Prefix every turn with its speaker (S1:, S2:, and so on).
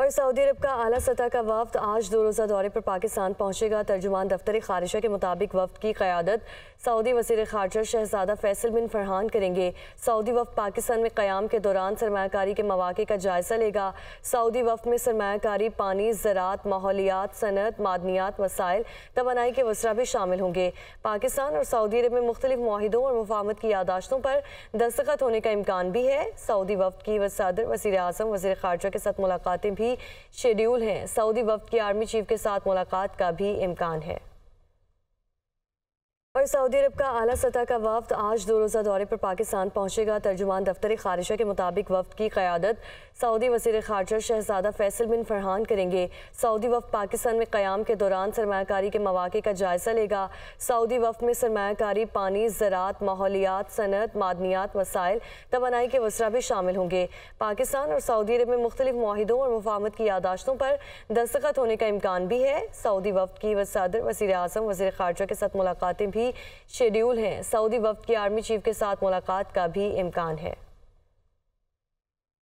S1: और सऊदी अरब का अली सतह का वफद आज दो रोज़ा दौरे पर पाकिस्तान पहुंचेगा तर्जुमान दफ्तर खारजा के मुताबिक वफद की क़्यादत सऊदी वजी खारजा शहजादा फैसल बिन फरहान करेंगे सऊदी वफद पाकिस्तान में क़्याम के दौरान सरमाकारी के मौाक़े का जायज़ा लेगा सऊदी वफद में सरमाकारी पानी ज़रात माहौलियात सनत मादनियात वसाइल तोानाई के वसरा भी शामिल होंगे पाकिस्तान और सऊदी अरब में मुख्तलिफ माहिदों और मुफामत की यादाश्तों पर दस्तखत होने का इम्कान भी है सऊदी वफद की वसादर वजी अजम वजी खारजा के साथ मुलाकातें भी भी शेड्यूल हैं सऊदी वफ्द की आर्मी चीफ के साथ मुलाकात का भी इम्कान है और सऊदी अरब का अली सतह का वफद आज दो रोज़ा दौरे पर पाकिस्तान पहुँचेगा तर्जुमान दफ्तर खारिशा के मुताबिक वफद की क़्यादत सऊदी वजीर खारजा शहजादा फैसल बिन फरहान करेंगे सऊदी वफ़ पाकिस्तान में क़्याम के दौरान सरमाकारी के मौाक़े का जायज़ा लेगा सऊदी वफ में सरमाकारी पानी ज़रात माहौलियात सनत मादनियात वसाइल तोनाई के वसरा भी शामिल होंगे पाकिस्तान और सऊदी अरब में मुख्तलिफ माहिदों और मुफामत की यादाश्तों पर दस्तखत होने का इम्कान भी है सऊदी वफद की वसादर वजी अजम वजी खारजा के साथ मुलाकातें भी शेड्यूल हैं सऊदी वफ्द की आर्मी चीफ के साथ मुलाकात का भी इम्कान है